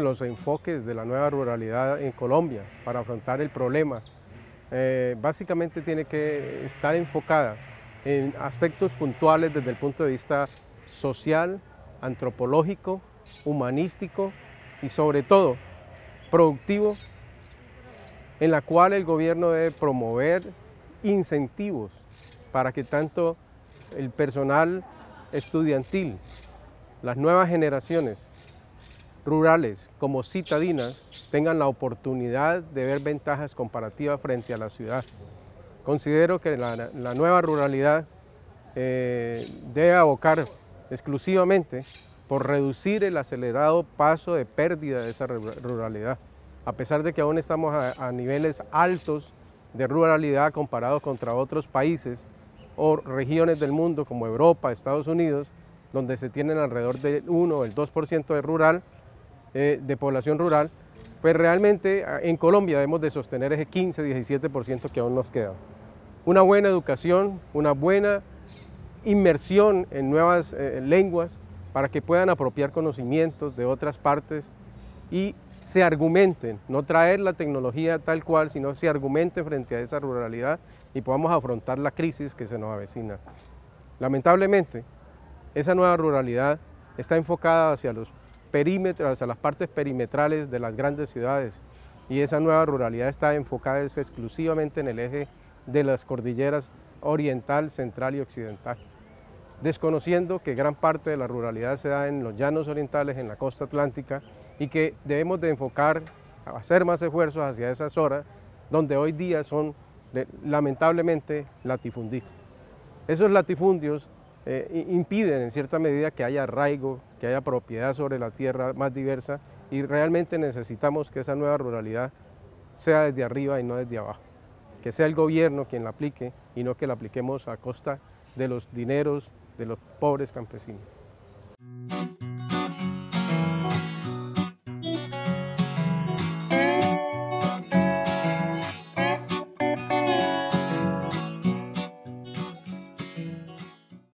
los enfoques de la nueva ruralidad en Colombia para afrontar el problema. Eh, básicamente tiene que estar enfocada en aspectos puntuales desde el punto de vista social, antropológico, humanístico y sobre todo productivo, en la cual el gobierno debe promover incentivos para que tanto el personal estudiantil, las nuevas generaciones, rurales como citadinas tengan la oportunidad de ver ventajas comparativas frente a la ciudad. Considero que la, nueva ruralidad eh, debe abocar exclusivamente por reducir el acelerado paso de pérdida de esa ruralidad. A pesar de que aún estamos a, niveles altos de ruralidad comparados contra otros países o regiones del mundo como Europa, Estados Unidos, donde se tienen alrededor del 1 o el 2% de rural, eh, de población rural, pues realmente ah, en Colombia debemos de sostener ese 15-17% que aún nos queda. Una buena educación, una buena inmersión en nuevas eh, lenguas para que puedan apropiar conocimientos de otras partes y se argumenten, no traer la tecnología tal cual, sino se argumenten frente a esa ruralidad y podamos afrontar la crisis que se nos avecina. Lamentablemente, esa nueva ruralidad está enfocada hacia los perímetros, a las partes perimetrales de las grandes ciudades. Y esa nueva ruralidad está enfocada exclusivamente en el eje de las cordilleras oriental, central y occidental, desconociendo que gran parte de la ruralidad se da en los llanos orientales, en la costa atlántica, y que debemos de enfocar, hacer más esfuerzos hacia esas horas, donde hoy día son lamentablemente latifundistas. Esos latifundios eh, impiden en cierta medida que haya arraigo, que haya propiedad sobre la tierra más diversa y realmente necesitamos que esa nueva ruralidad sea desde arriba y no desde abajo, que sea el gobierno quien la aplique y no que la apliquemos a costa de los dineros de los pobres campesinos.